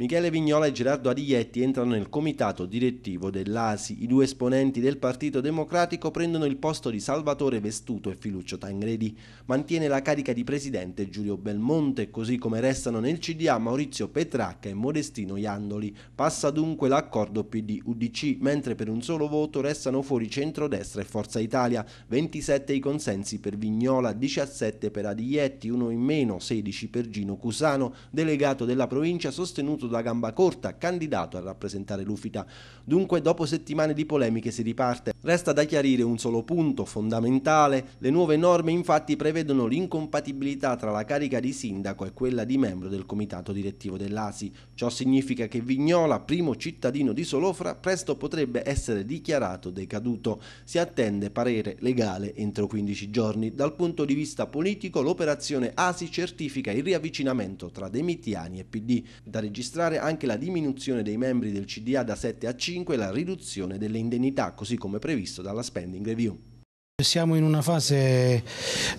Michele Vignola e Gerardo Ariglietti entrano nel comitato direttivo dell'ASI. I due esponenti del Partito Democratico prendono il posto di Salvatore Vestuto e Filuccio Tangredi. Mantiene la carica di presidente Giulio Belmonte, così come restano nel CDA Maurizio Petracca e Modestino Iandoli. Passa dunque l'accordo PD-UDC, mentre per un solo voto restano fuori Centrodestra e Forza Italia. 27 i consensi per Vignola, 17 per Ariglietti, uno in meno, 16 per Gino Cusano, delegato della provincia sostenuto da gamba corta, candidato a rappresentare l'Ufita. Dunque dopo settimane di polemiche si riparte. Resta da chiarire un solo punto fondamentale. Le nuove norme infatti prevedono l'incompatibilità tra la carica di sindaco e quella di membro del comitato direttivo dell'ASI. Ciò significa che Vignola, primo cittadino di Solofra, presto potrebbe essere dichiarato decaduto. Si attende parere legale entro 15 giorni. Dal punto di vista politico l'operazione ASI certifica il riavvicinamento tra Demitiani e PD. Da registrare registrare anche la diminuzione dei membri del CDA da 7 a 5 e la riduzione delle indennità, così come previsto dalla spending review. Siamo in una fase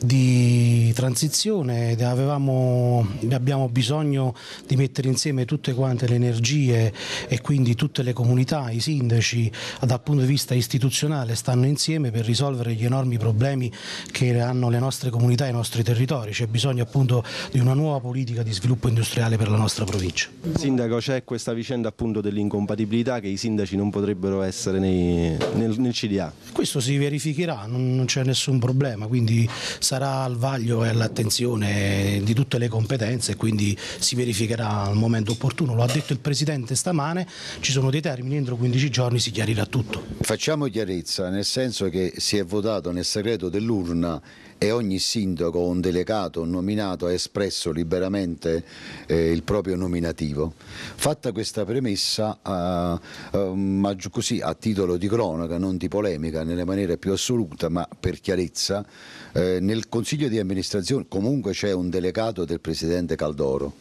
di transizione, avevamo, abbiamo bisogno di mettere insieme tutte quante le energie e quindi tutte le comunità, i sindaci dal punto di vista istituzionale stanno insieme per risolvere gli enormi problemi che hanno le nostre comunità e i nostri territori, c'è bisogno appunto di una nuova politica di sviluppo industriale per la nostra provincia. Sindaco c'è questa vicenda appunto dell'incompatibilità che i sindaci non potrebbero essere nei, nel, nel CDA? Questo si verificherà, non non c'è nessun problema, quindi sarà al vaglio e all'attenzione di tutte le competenze e quindi si verificherà al momento opportuno. Lo ha detto il Presidente stamane, ci sono dei termini, entro 15 giorni si chiarirà tutto. Facciamo chiarezza, nel senso che si è votato nel segreto dell'urna e ogni sindaco o un delegato un nominato ha espresso liberamente eh, il proprio nominativo. Fatta questa premessa, eh, eh, ma così a titolo di cronaca, non di polemica nella maniera più assoluta, ma ma per chiarezza, eh, nel Consiglio di amministrazione comunque c'è un delegato del Presidente Caldoro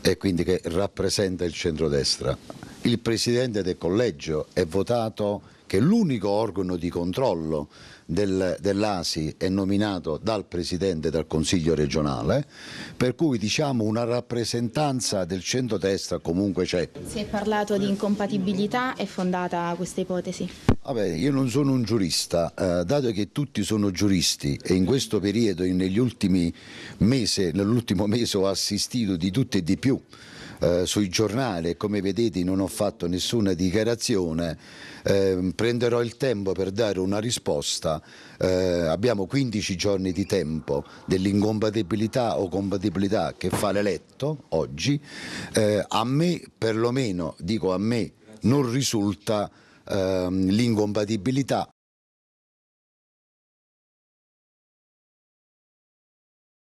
e quindi che rappresenta il centrodestra. Il Presidente del Collegio è votato che l'unico organo di controllo del, dell'ASI è nominato dal Presidente del Consiglio regionale, per cui diciamo una rappresentanza del centrodestra comunque c'è. Si è parlato di incompatibilità, è fondata questa ipotesi? Vabbè, io non sono un giurista, eh, dato che tutti sono giuristi e in questo periodo, negli ultimi mesi, nell'ultimo mese ho assistito di tutto e di più eh, sui giornali, come vedete non ho fatto nessuna dichiarazione, eh, prenderò il tempo per dare una risposta, eh, abbiamo 15 giorni di tempo dell'incompatibilità o compatibilità che fa l'eletto oggi, eh, a me perlomeno, dico a me, non risulta ehm, l'incompatibilità